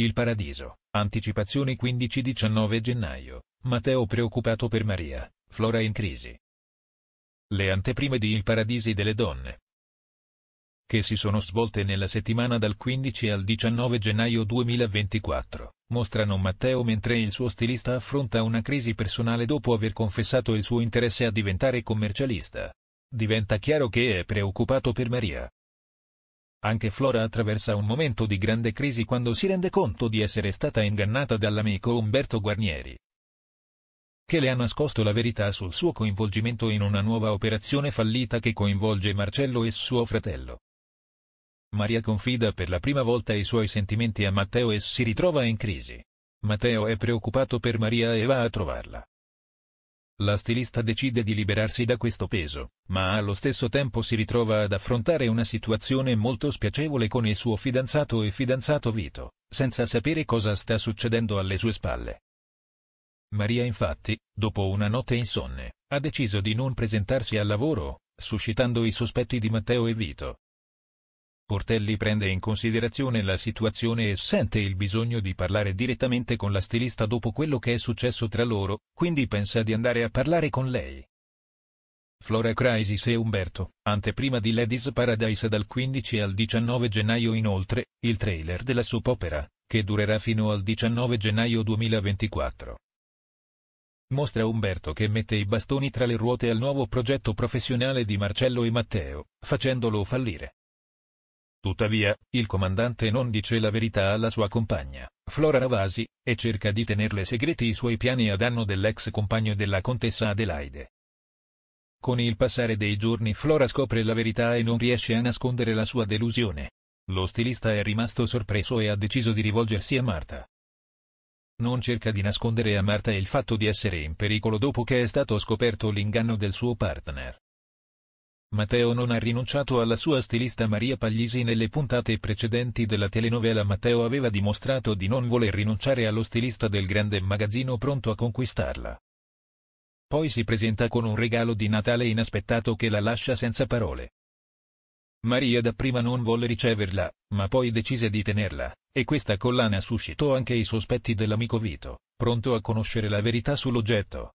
Il paradiso. Anticipazioni 15-19 gennaio. Matteo preoccupato per Maria, Flora in crisi. Le anteprime di Il paradiso delle donne. Che si sono svolte nella settimana dal 15 al 19 gennaio 2024, mostrano Matteo mentre il suo stilista affronta una crisi personale dopo aver confessato il suo interesse a diventare commercialista. Diventa chiaro che è preoccupato per Maria, anche Flora attraversa un momento di grande crisi quando si rende conto di essere stata ingannata dall'amico Umberto Guarnieri, che le ha nascosto la verità sul suo coinvolgimento in una nuova operazione fallita che coinvolge Marcello e suo fratello. Maria confida per la prima volta i suoi sentimenti a Matteo e si ritrova in crisi. Matteo è preoccupato per Maria e va a trovarla. La stilista decide di liberarsi da questo peso, ma allo stesso tempo si ritrova ad affrontare una situazione molto spiacevole con il suo fidanzato e fidanzato Vito, senza sapere cosa sta succedendo alle sue spalle. Maria infatti, dopo una notte insonne, ha deciso di non presentarsi al lavoro, suscitando i sospetti di Matteo e Vito, Portelli prende in considerazione la situazione e sente il bisogno di parlare direttamente con la stilista dopo quello che è successo tra loro, quindi pensa di andare a parlare con lei. Flora Crisis e Umberto, anteprima di Ladies Paradise dal 15 al 19 gennaio inoltre, il trailer della soap opera, che durerà fino al 19 gennaio 2024. Mostra Umberto che mette i bastoni tra le ruote al nuovo progetto professionale di Marcello e Matteo, facendolo fallire. Tuttavia, il comandante non dice la verità alla sua compagna, Flora Navasi, e cerca di tenerle segreti i suoi piani a danno dell'ex compagno della contessa Adelaide. Con il passare dei giorni Flora scopre la verità e non riesce a nascondere la sua delusione. Lo stilista è rimasto sorpreso e ha deciso di rivolgersi a Marta. Non cerca di nascondere a Marta il fatto di essere in pericolo dopo che è stato scoperto l'inganno del suo partner. Matteo non ha rinunciato alla sua stilista Maria Paglisi nelle puntate precedenti della telenovela Matteo aveva dimostrato di non voler rinunciare allo stilista del grande magazzino pronto a conquistarla. Poi si presenta con un regalo di Natale inaspettato che la lascia senza parole. Maria dapprima non volle riceverla, ma poi decise di tenerla, e questa collana suscitò anche i sospetti dell'amico Vito, pronto a conoscere la verità sull'oggetto.